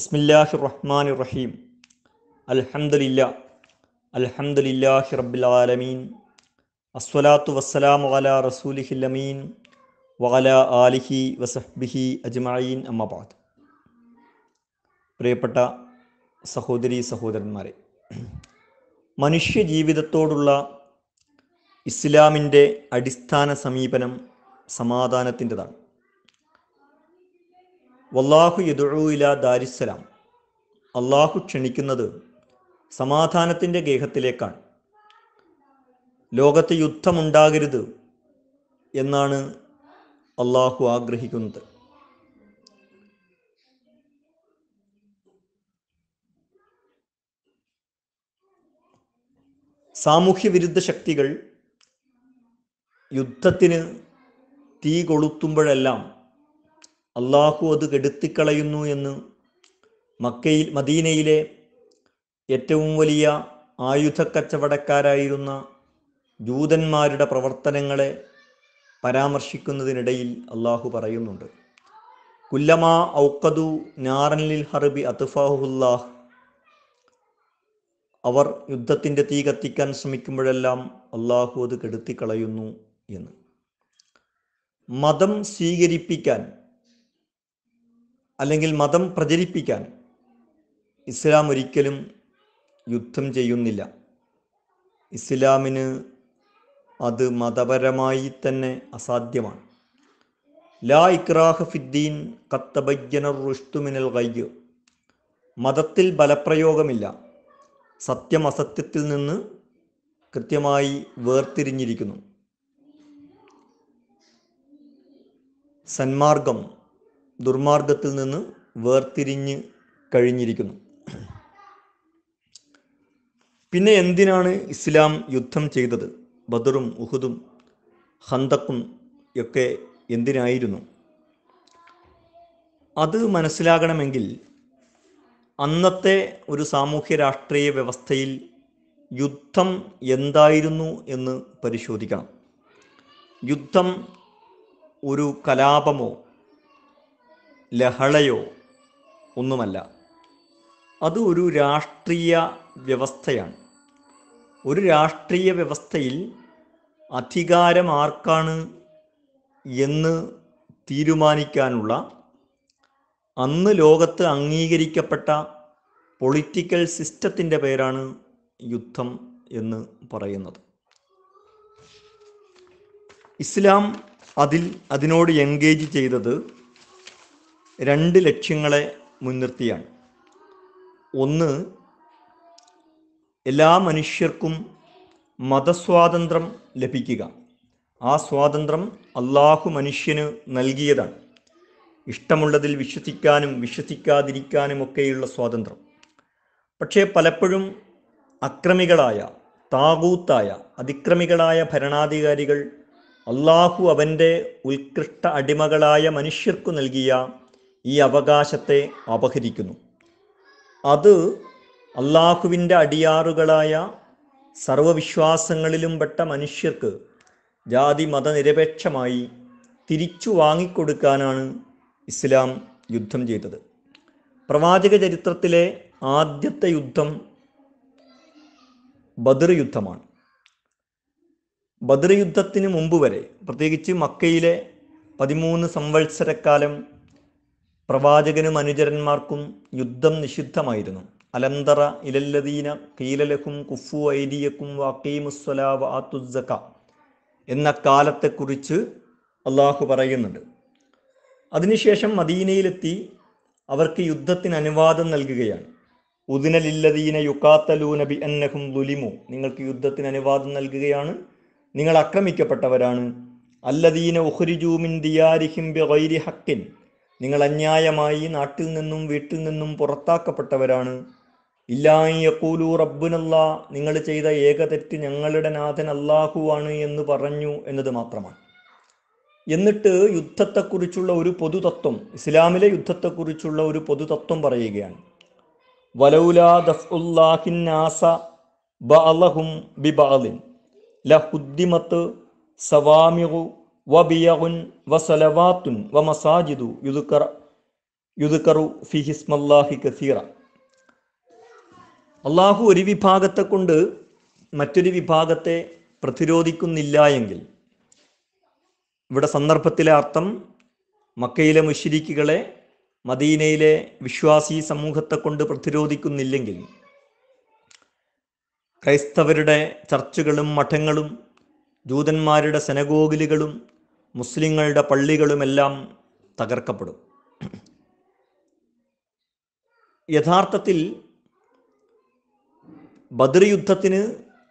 ബിസ്മില്ലാഹി റഹ്മാൻ റഹീം അൽഹംദുലില്ല അൽഹംദുലില്ലാഹി റബ്ബിൽ ആലമീൻ അസ്വലാത്തു വസ്സലാം വാല റസൂലിഹിൽ അമീൻ വല ആലിഹി വസഹ്ബിഹി അജ്മഈൻ അമ്മബാദ് പ്രിയപ്പെട്ട സഹോദരി സഹോദരന്മാരെ മനുഷ്യ ജീവിതത്തോടുള്ള ഇസ്ലാമിൻ്റെ അടിസ്ഥാന സമീപനം സമാധാനത്തിൻ്റെതാണ് വല്ലാഹു യദുഇല ദാരിസ്സലാം അള്ളാഹു ക്ഷണിക്കുന്നത് സമാധാനത്തിൻ്റെ ഗേഹത്തിലേക്കാണ് ലോകത്ത് യുദ്ധമുണ്ടാകരുത് എന്നാണ് അള്ളാഹു ആഗ്രഹിക്കുന്നത് സാമൂഹ്യ വിരുദ്ധ ശക്തികൾ യുദ്ധത്തിന് തീ കൊളുത്തുമ്പോഴെല്ലാം അള്ളാഹു അത് കെടുത്തിക്കളയുന്നു എന്ന് മക്കയിൽ മദീനയിലെ ഏറ്റവും വലിയ ആയുധ കച്ചവടക്കാരായിരുന്ന ജൂതന്മാരുടെ പ്രവർത്തനങ്ങളെ പരാമർശിക്കുന്നതിനിടയിൽ അള്ളാഹു പറയുന്നുണ്ട് കുല്ലമാ ഔക്കതു നാറനിൽ ഹർബി അത്ഫാഹുല്ലാഹ് അവർ യുദ്ധത്തിൻ്റെ തീ കത്തിക്കാൻ ശ്രമിക്കുമ്പോഴെല്ലാം അള്ളാഹു അത് കെടുത്തിക്കളയുന്നു എന്ന് മതം സ്വീകരിപ്പിക്കാൻ അല്ലെങ്കിൽ മതം പ്രചരിപ്പിക്കാൻ ഇസ്ലാം ഒരിക്കലും യുദ്ധം ചെയ്യുന്നില്ല ഇസ്ലാമിന് അത് മതപരമായി തന്നെ അസാധ്യമാണ് ലാ ഇക്രാഹ് ഫിദ്ദീൻ കത്തബജ്ഞനർ റുഷ്തുമിനൽ കയ്യ് മതത്തിൽ ബലപ്രയോഗമില്ല സത്യം അസത്യത്തിൽ നിന്ന് കൃത്യമായി വേർതിരിഞ്ഞിരിക്കുന്നു സന്മാർഗം ദുർമാർഗത്തിൽ നിന്ന് വേർതിരിഞ്ഞ് കഴിഞ്ഞിരിക്കുന്നു പിന്നെ എന്തിനാണ് ഇസ്ലാം യുദ്ധം ചെയ്തത് ബദറും ഉഹുദും ഹന്തക്കും ഒക്കെ എന്തിനായിരുന്നു അത് മനസ്സിലാകണമെങ്കിൽ അന്നത്തെ ഒരു സാമൂഹ്യ രാഷ്ട്രീയ വ്യവസ്ഥയിൽ യുദ്ധം എന്തായിരുന്നു എന്ന് പരിശോധിക്കണം യുദ്ധം ഒരു കലാപമോ ലഹളയോ ഒന്നുമല്ല അത് ഒരു രാഷ്ട്രീയ വ്യവസ്ഥയാണ് ഒരു രാഷ്ട്രീയ വ്യവസ്ഥയിൽ അധികാരം ആർക്കാണ് എന്ന് തീരുമാനിക്കാനുള്ള അന്ന് ലോകത്ത് അംഗീകരിക്കപ്പെട്ട പൊളിറ്റിക്കൽ സിസ്റ്റത്തിൻ്റെ പേരാണ് യുദ്ധം എന്ന് പറയുന്നത് ഇസ്ലാം അതിൽ അതിനോട് എൻഗേജ് ചെയ്തത് രണ്ട് ലക്ഷ്യങ്ങളെ മുൻനിർത്തിയാണ് ഒന്ന് എല്ലാ മനുഷ്യർക്കും മതസ്വാതന്ത്ര്യം ലഭിക്കുക ആ സ്വാതന്ത്ര്യം അള്ളാഹു മനുഷ്യന് നൽകിയതാണ് ഇഷ്ടമുള്ളതിൽ വിശ്വസിക്കാനും വിശ്വസിക്കാതിരിക്കാനും ഒക്കെയുള്ള സ്വാതന്ത്ര്യം പക്ഷേ പലപ്പോഴും അക്രമികളായ താകൂത്തായ അതിക്രമികളായ ഭരണാധികാരികൾ അള്ളാഹു അവൻ്റെ ഉത്കൃഷ്ട അടിമകളായ മനുഷ്യർക്കു നൽകിയ ഈ അവകാശത്തെ അപഹരിക്കുന്നു അത് അള്ളാഹുവിൻ്റെ അടിയാറുകളായ സർവവിശ്വാസങ്ങളിലും പെട്ട മനുഷ്യർക്ക് ജാതി മതനിരപേക്ഷമായി തിരിച്ചു വാങ്ങിക്കൊടുക്കാനാണ് ഇസ്ലാം യുദ്ധം ചെയ്തത് പ്രവാചക ചരിത്രത്തിലെ ആദ്യത്തെ യുദ്ധം ബദർ യുദ്ധമാണ് ബദർ യുദ്ധത്തിന് മുമ്പ് വരെ പ്രത്യേകിച്ച് മക്കയിലെ പതിമൂന്ന് സംവത്സരക്കാലം പ്രവാചകനും അനുചരന്മാർക്കും യുദ്ധം നിഷിദ്ധമായിരുന്നു അലന്തറ ഇലല്ലദീന കീലലഹും കുഫു ഐദിയക്കും വക്കീമുസ്വലാവ ആത്തുസക്ക എന്ന കാലത്തെക്കുറിച്ച് അള്ളാഹു പറയുന്നുണ്ട് അതിനുശേഷം മദീനയിലെത്തി അവർക്ക് യുദ്ധത്തിന് അനുവാദം നൽകുകയാണ് ഉദിനലില്ലദീന നബി എന്നഹും ദുലിമു നിങ്ങൾക്ക് യുദ്ധത്തിന് അനുവാദം നൽകുകയാണ് നിങ്ങൾ ആക്രമിക്കപ്പെട്ടവരാണ് അല്ലദീന ഉഹ്രിജൂമിൻ ദിയാരിഹിം ബി ഹക്കിൻ നിങ്ങൾ അന്യായമായി നാട്ടിൽ നിന്നും വീട്ടിൽ നിന്നും പുറത്താക്കപ്പെട്ടവരാണ് ഇല്ലായക്കൂലു റബ്ബുനല്ല നിങ്ങൾ ചെയ്ത ഏക തെറ്റ് ഞങ്ങളുടെ നാഥൻ അല്ലാഹുവാണ് എന്ന് പറഞ്ഞു എന്നത് മാത്രമാണ് എന്നിട്ട് യുദ്ധത്തെക്കുറിച്ചുള്ള ഒരു പൊതുതത്വം ഇസ്ലാമിലെ യുദ്ധത്തെക്കുറിച്ചുള്ള ഒരു പൊതുതത്വം പറയുകയാണ് വലൗല ദഫ്ഉല്ലാഹിന്നാസ ബഅലഹും ബിബഅലിൻ ലഹുദ്ദിമത്ത് സവാമിഹു വബിയുൻ വസലവാത്തുൻ വമസാജിദു യുദുക്കർ യുദുക്കറു ഫിഹിസ്മല്ലാഹി കസീറ അള്ളാഹു ഒരു വിഭാഗത്തെ കൊണ്ട് മറ്റൊരു വിഭാഗത്തെ പ്രതിരോധിക്കുന്നില്ല എങ്കിൽ ഇവിടെ സന്ദർഭത്തിലെ അർത്ഥം മക്കയിലെ മുഷിരിക്കുകളെ മദീനയിലെ വിശ്വാസി സമൂഹത്തെ കൊണ്ട് പ്രതിരോധിക്കുന്നില്ലെങ്കിൽ ക്രൈസ്തവരുടെ ചർച്ചുകളും മഠങ്ങളും ജൂതന്മാരുടെ സെനഗോഗിലുകളും മുസ്ലിങ്ങളുടെ പള്ളികളുമെല്ലാം തകർക്കപ്പെടും യഥാർത്ഥത്തിൽ ബദ്ര യുദ്ധത്തിന്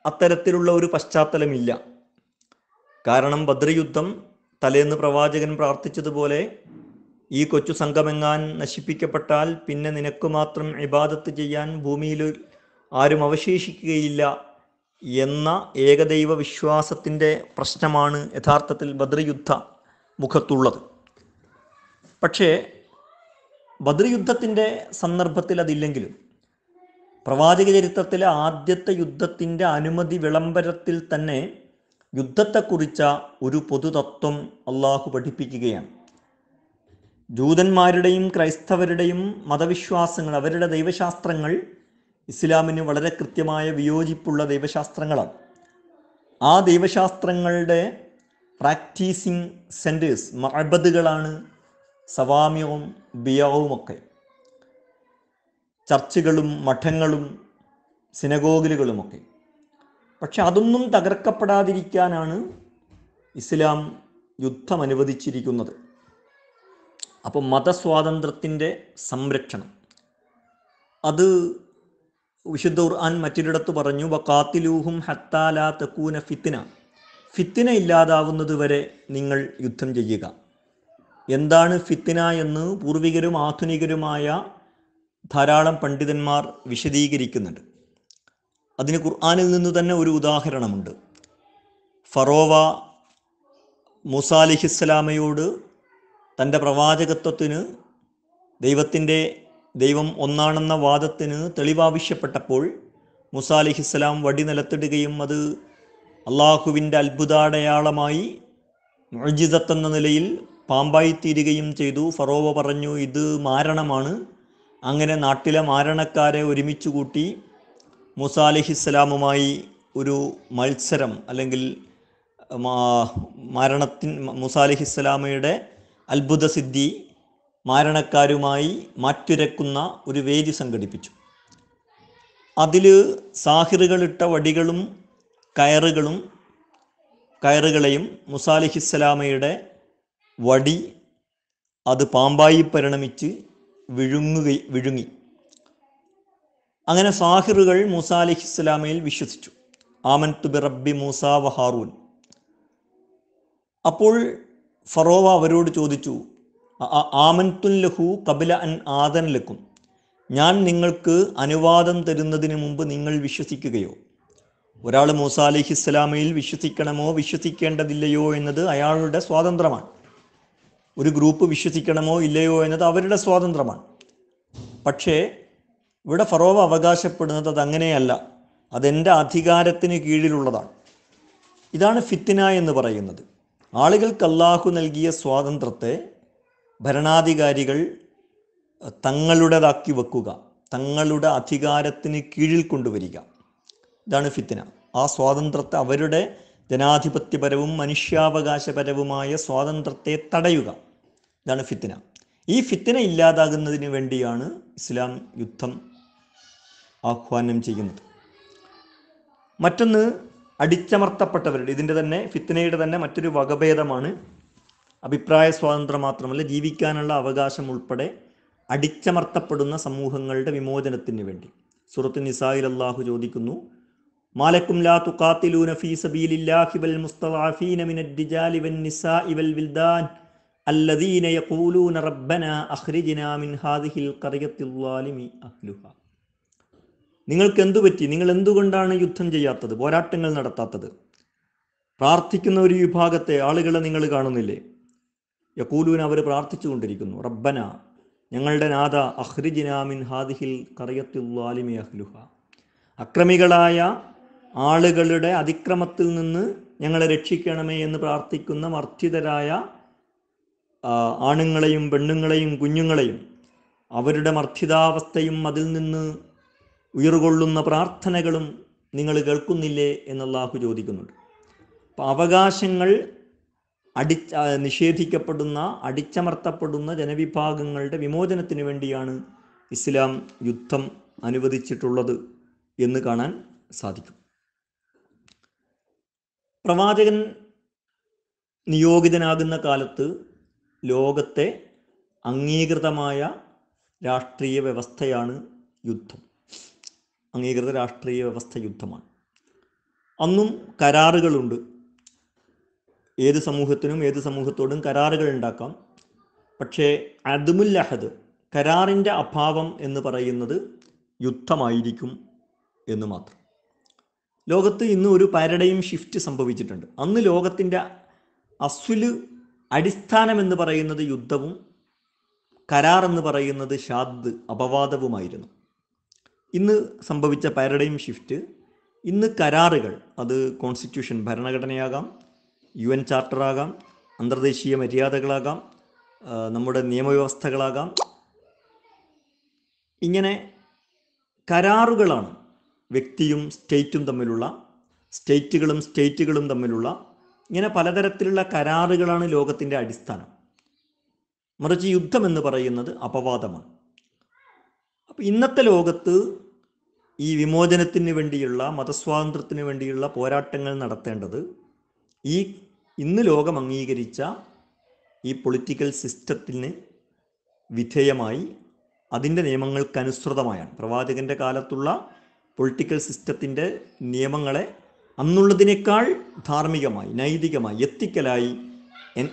അത്തരത്തിലുള്ള ഒരു പശ്ചാത്തലമില്ല കാരണം ബദ്ര യുദ്ധം തലേന്ന് പ്രവാചകൻ പ്രാർത്ഥിച്ചതുപോലെ ഈ കൊച്ചു സംഘമെങ്ങാൻ നശിപ്പിക്കപ്പെട്ടാൽ പിന്നെ നിനക്ക് മാത്രം ഇബാദത്ത് ചെയ്യാൻ ഭൂമിയിൽ ആരും അവശേഷിക്കുകയില്ല എന്ന ഏകദൈവ വിശ്വാസത്തിൻ്റെ പ്രശ്നമാണ് യഥാർത്ഥത്തിൽ ബദ്രയുദ്ധ മുഖത്തുള്ളത് പക്ഷേ ബദ്രയുദ്ധത്തിൻ്റെ സന്ദർഭത്തിൽ അതില്ലെങ്കിലും പ്രവാചക ചരിത്രത്തിലെ ആദ്യത്തെ യുദ്ധത്തിൻ്റെ അനുമതി വിളംബരത്തിൽ തന്നെ യുദ്ധത്തെക്കുറിച്ച ഒരു പൊതുതത്വം അള്ളാഹു പഠിപ്പിക്കുകയാണ് ജൂതന്മാരുടെയും ക്രൈസ്തവരുടെയും മതവിശ്വാസങ്ങൾ അവരുടെ ദൈവശാസ്ത്രങ്ങൾ ഇസ്ലാമിന് വളരെ കൃത്യമായ വിയോജിപ്പുള്ള ദൈവശാസ്ത്രങ്ങളാണ് ആ ദൈവശാസ്ത്രങ്ങളുടെ പ്രാക്ടീസിങ് സെൻറ്റേഴ്സ് മഴബദുകളാണ് സവാമ്യവും ബിയാവും ഒക്കെ ചർച്ചുകളും മഠങ്ങളും സിനഗോഗിലുകളുമൊക്കെ പക്ഷെ അതൊന്നും തകർക്കപ്പെടാതിരിക്കാനാണ് ഇസ്ലാം യുദ്ധം അനുവദിച്ചിരിക്കുന്നത് അപ്പോൾ മതസ്വാതന്ത്ര്യത്തിൻ്റെ സംരക്ഷണം അത് വിശുദ്ധ ഖുർആൻ മറ്റൊരിടത്ത് പറഞ്ഞു വക്കാത്തിലൂഹും ഹത്താല തക്കൂന ഫിത്തിന ഫിത്തിന ഇല്ലാതാവുന്നത് വരെ നിങ്ങൾ യുദ്ധം ചെയ്യുക എന്താണ് ഫിത്തിന എന്ന് പൂർവികരും ആധുനികരുമായ ധാരാളം പണ്ഡിതന്മാർ വിശദീകരിക്കുന്നുണ്ട് അതിന് ഖുർആാനിൽ നിന്ന് തന്നെ ഒരു ഉദാഹരണമുണ്ട് ഫറോവ മുസാലിഹിസ്സലാമയോട് തൻ്റെ പ്രവാചകത്വത്തിന് ദൈവത്തിൻ്റെ ദൈവം ഒന്നാണെന്ന വാദത്തിന് തെളിവാവശ്യപ്പെട്ടപ്പോൾ മുസാലിഹിസ്സലാം വടി നിലത്തിടുകയും അത് അള്ളാഹുവിൻ്റെ അത്ഭുതാടയാളമായി മൊഴിജിതത്തെന്ന നിലയിൽ പാമ്പായിത്തീരുകയും ചെയ്തു ഫറോവ പറഞ്ഞു ഇത് മാരണമാണ് അങ്ങനെ നാട്ടിലെ മാരണക്കാരെ ഒരുമിച്ച് കൂട്ടി മുസാലിഹിസ്സലാമുമായി ഒരു മത്സരം അല്ലെങ്കിൽ മരണത്തിൻ മുസാലിഹിസ്സലാമയുടെ അത്ഭുത സിദ്ധി മാരണക്കാരുമായി മാറ്റുരക്കുന്ന ഒരു വേദി സംഘടിപ്പിച്ചു അതിൽ സാഹിറുകളിട്ട വടികളും കയറുകളും കയറുകളെയും മുസാലിഹിസ്സലാമയുടെ വടി അത് പാമ്പായി പരിണമിച്ച് വിഴുങ്ങുക വിഴുങ്ങി അങ്ങനെ സാഹിറുകൾ മുസാലിഹിസ്സലാമയിൽ വിശ്വസിച്ചു ആമൻ തുബി റബ്ബി മൂസ വഹാറൂൻ അപ്പോൾ ഫറോവ അവരോട് ചോദിച്ചു ആമൻതുൻ ലഹു കപില അൻ ആദൻ ലക്കും ഞാൻ നിങ്ങൾക്ക് അനുവാദം തരുന്നതിന് മുമ്പ് നിങ്ങൾ വിശ്വസിക്കുകയോ ഒരാൾ മൂസ അലഹിസ്സലാമയിൽ വിശ്വസിക്കണമോ വിശ്വസിക്കേണ്ടതില്ലയോ എന്നത് അയാളുടെ സ്വാതന്ത്ര്യമാണ് ഒരു ഗ്രൂപ്പ് വിശ്വസിക്കണമോ ഇല്ലയോ എന്നത് അവരുടെ സ്വാതന്ത്ര്യമാണ് പക്ഷേ ഇവിടെ ഫറോവ അവകാശപ്പെടുന്നത് അതങ്ങനെയല്ല അതെൻ്റെ അധികാരത്തിന് കീഴിലുള്ളതാണ് ഇതാണ് ഫിത്തിന എന്ന് പറയുന്നത് ആളുകൾക്ക് അള്ളാഹു നൽകിയ സ്വാതന്ത്ര്യത്തെ ഭരണാധികാരികൾ തങ്ങളുടേതാക്കി വെക്കുക തങ്ങളുടെ അധികാരത്തിന് കീഴിൽ കൊണ്ടുവരിക ഇതാണ് ഫിത്തിന ആ സ്വാതന്ത്ര്യത്തെ അവരുടെ ജനാധിപത്യപരവും മനുഷ്യാവകാശപരവുമായ സ്വാതന്ത്ര്യത്തെ തടയുക ഇതാണ് ഫിത്തിന ഈ ഫിത്തിന ഇല്ലാതാകുന്നതിന് വേണ്ടിയാണ് ഇസ്ലാം യുദ്ധം ആഹ്വാനം ചെയ്യുന്നത് മറ്റൊന്ന് അടിച്ചമർത്തപ്പെട്ടവരുടെ ഇതിൻ്റെ തന്നെ ഫിത്തിനയുടെ തന്നെ മറ്റൊരു വകഭേദമാണ് അഭിപ്രായ സ്വാതന്ത്ര്യം മാത്രമല്ല ജീവിക്കാനുള്ള അവകാശം ഉൾപ്പെടെ അടിച്ചമർത്തപ്പെടുന്ന സമൂഹങ്ങളുടെ വിമോചനത്തിന് വേണ്ടി സുറത്ത് നിസായിൽ അള്ളാഹു ചോദിക്കുന്നു മാലക്കും ലാ തുഖാത്തിലൂന ഫീ സബീലില്ലാഹി വൽ മുസ്തദാഫീന മിനദ് റിജാലി വൻ നിസാഇ വൽ വിൽദാൻ അല്ലദീന യഖൂലൂന റബ്ബന അഖ്രിജ്നാ മിൻ ഹാദിഹിൽ ഖറിയത്തിൽ ളാലിമി അഹ്ലുഹ നിങ്ങൾക്ക് എന്തു പറ്റി നിങ്ങൾ എന്തുകൊണ്ടാണ് യുദ്ധം ചെയ്യാത്തത് പോരാട്ടങ്ങൾ നടത്താത്തത് പ്രാർത്ഥിക്കുന്ന ഒരു വിഭാഗത്തെ ആളുകളെ നിങ്ങൾ കാണുന്നില്ലേ യക്കൂലൂന അവർ പ്രാർത്ഥിച്ചുകൊണ്ടിരിക്കുന്നു റബ്ബന ഞങ്ങളുടെ നാഥ അഹ്രിജിനാമിൻ ഹാദിഹിൽ കറിയത്തുല്ലാലിമി അഹ്ലുഹ അക്രമികളായ ആളുകളുടെ അതിക്രമത്തിൽ നിന്ന് ഞങ്ങളെ രക്ഷിക്കണമേ എന്ന് പ്രാർത്ഥിക്കുന്ന മർദ്ദിതരായ ആണുങ്ങളെയും പെണ്ണുങ്ങളെയും കുഞ്ഞുങ്ങളെയും അവരുടെ മർദ്ദിതാവസ്ഥയും അതിൽ നിന്ന് ഉയർകൊള്ളുന്ന പ്രാർത്ഥനകളും നിങ്ങൾ കേൾക്കുന്നില്ലേ എന്ന് അള്ളാഹു ചോദിക്കുന്നുണ്ട് അപ്പം അവകാശങ്ങൾ അടി നിഷേധിക്കപ്പെടുന്ന അടിച്ചമർത്തപ്പെടുന്ന ജനവിഭാഗങ്ങളുടെ വിമോചനത്തിന് വേണ്ടിയാണ് ഇസ്ലാം യുദ്ധം അനുവദിച്ചിട്ടുള്ളത് എന്ന് കാണാൻ സാധിക്കും പ്രവാചകൻ നിയോഗിതനാകുന്ന കാലത്ത് ലോകത്തെ അംഗീകൃതമായ രാഷ്ട്രീയ വ്യവസ്ഥയാണ് യുദ്ധം അംഗീകൃത രാഷ്ട്രീയ വ്യവസ്ഥ യുദ്ധമാണ് അന്നും കരാറുകളുണ്ട് ഏത് സമൂഹത്തിനും ഏത് സമൂഹത്തോടും കരാറുകൾ ഉണ്ടാക്കാം പക്ഷേ അതുമുൽ അഹദ് കരാറിൻ്റെ അഭാവം എന്ന് പറയുന്നത് യുദ്ധമായിരിക്കും എന്ന് മാത്രം ലോകത്ത് ഇന്ന് ഒരു പാരഡൈം ഷിഫ്റ്റ് സംഭവിച്ചിട്ടുണ്ട് അന്ന് ലോകത്തിൻ്റെ അസ്വല് അടിസ്ഥാനം എന്ന് പറയുന്നത് യുദ്ധവും കരാർ എന്ന് പറയുന്നത് ഷാദ് അപവാദവുമായിരുന്നു ഇന്ന് സംഭവിച്ച പാരഡൈം ഷിഫ്റ്റ് ഇന്ന് കരാറുകൾ അത് കോൺസ്റ്റിറ്റ്യൂഷൻ ഭരണഘടനയാകാം യു എൻ ചാർട്ടറാകാം അന്തർദേശീയ മര്യാദകളാകാം നമ്മുടെ നിയമവ്യവസ്ഥകളാകാം ഇങ്ങനെ കരാറുകളാണ് വ്യക്തിയും സ്റ്റേറ്റും തമ്മിലുള്ള സ്റ്റേറ്റുകളും സ്റ്റേറ്റുകളും തമ്മിലുള്ള ഇങ്ങനെ പലതരത്തിലുള്ള കരാറുകളാണ് ലോകത്തിൻ്റെ അടിസ്ഥാനം മറിച്ച് യുദ്ധം എന്ന് പറയുന്നത് അപവാദമാണ് അപ്പം ഇന്നത്തെ ലോകത്ത് ഈ വിമോചനത്തിന് വേണ്ടിയുള്ള മതസ്വാതന്ത്ര്യത്തിന് വേണ്ടിയുള്ള പോരാട്ടങ്ങൾ നടത്തേണ്ടത് ഈ ഇന്ന് ലോകം അംഗീകരിച്ച ഈ പൊളിറ്റിക്കൽ സിസ്റ്റത്തിന് വിധേയമായി അതിൻ്റെ നിയമങ്ങൾക്കനുസൃതമായാണ് പ്രവാചകൻ്റെ കാലത്തുള്ള പൊളിറ്റിക്കൽ സിസ്റ്റത്തിൻ്റെ നിയമങ്ങളെ അന്നുള്ളതിനേക്കാൾ ധാർമ്മികമായി നൈതികമായി എത്തിക്കലായി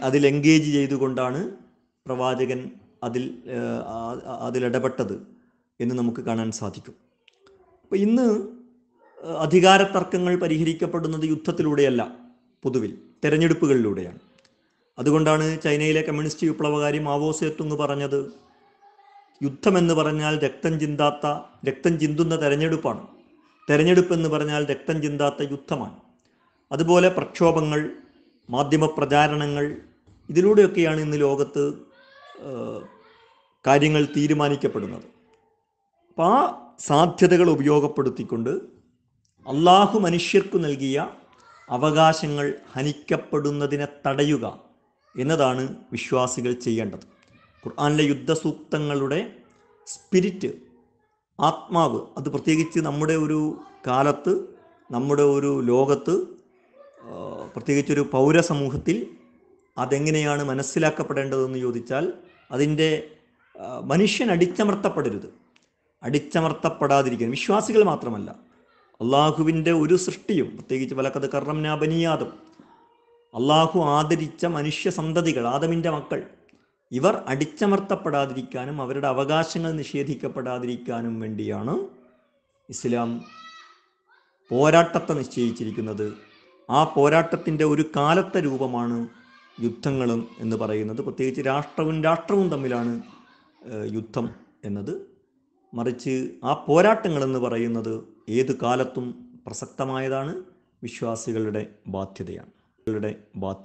അതിൽ എൻഗേജ് ചെയ്തുകൊണ്ടാണ് പ്രവാചകൻ അതിൽ അതിലിടപെട്ടത് എന്ന് നമുക്ക് കാണാൻ സാധിക്കും അപ്പോൾ ഇന്ന് തർക്കങ്ങൾ പരിഹരിക്കപ്പെടുന്നത് യുദ്ധത്തിലൂടെയല്ല പൊതുവിൽ തെരഞ്ഞെടുപ്പുകളിലൂടെയാണ് അതുകൊണ്ടാണ് ചൈനയിലെ കമ്മ്യൂണിസ്റ്റ് വിപ്ലവകാരി മാവോ സേത്തുങ് പറഞ്ഞത് യുദ്ധമെന്ന് പറഞ്ഞാൽ രക്തം ചിന്താത്ത രക്തം ചിന്തുന്ന തെരഞ്ഞെടുപ്പാണ് തെരഞ്ഞെടുപ്പെന്ന് എന്ന് പറഞ്ഞാൽ രക്തം ചിന്താത്ത യുദ്ധമാണ് അതുപോലെ പ്രക്ഷോഭങ്ങൾ മാധ്യമപ്രചാരണങ്ങൾ ഇതിലൂടെയൊക്കെയാണ് ഇന്ന് ലോകത്ത് കാര്യങ്ങൾ തീരുമാനിക്കപ്പെടുന്നത് അപ്പോൾ ആ സാധ്യതകൾ ഉപയോഗപ്പെടുത്തിക്കൊണ്ട് അള്ളാഹു മനുഷ്യർക്ക് നൽകിയ അവകാശങ്ങൾ ഹനിക്കപ്പെടുന്നതിനെ തടയുക എന്നതാണ് വിശ്വാസികൾ ചെയ്യേണ്ടത് ഖുർആാനിലെ യുദ്ധസൂക്തങ്ങളുടെ സ്പിരിറ്റ് ആത്മാവ് അത് പ്രത്യേകിച്ച് നമ്മുടെ ഒരു കാലത്ത് നമ്മുടെ ഒരു ലോകത്ത് പ്രത്യേകിച്ചൊരു പൗരസമൂഹത്തിൽ അതെങ്ങനെയാണ് മനസ്സിലാക്കപ്പെടേണ്ടതെന്ന് ചോദിച്ചാൽ അതിൻ്റെ മനുഷ്യൻ അടിച്ചമർത്തപ്പെടരുത് അടിച്ചമർത്തപ്പെടാതിരിക്കാൻ വിശ്വാസികൾ മാത്രമല്ല അള്ളാഹുവിൻ്റെ ഒരു സൃഷ്ടിയും പ്രത്യേകിച്ച് വലക്കത് കർണം നാപനീയാദും അള്ളാഹു ആദരിച്ച മനുഷ്യ സന്തതികൾ ആദമിൻ്റെ മക്കൾ ഇവർ അടിച്ചമർത്തപ്പെടാതിരിക്കാനും അവരുടെ അവകാശങ്ങൾ നിഷേധിക്കപ്പെടാതിരിക്കാനും വേണ്ടിയാണ് ഇസ്ലാം പോരാട്ടത്തെ നിശ്ചയിച്ചിരിക്കുന്നത് ആ പോരാട്ടത്തിൻ്റെ ഒരു കാലത്തെ രൂപമാണ് യുദ്ധങ്ങളും എന്ന് പറയുന്നത് പ്രത്യേകിച്ച് രാഷ്ട്രവും രാഷ്ട്രവും തമ്മിലാണ് യുദ്ധം എന്നത് മറിച്ച് ആ പോരാട്ടങ്ങളെന്ന് പറയുന്നത് ഏത് കാലത്തും പ്രസക്തമായതാണ് വിശ്വാസികളുടെ ബാധ്യതയാണ് ബാധ്യത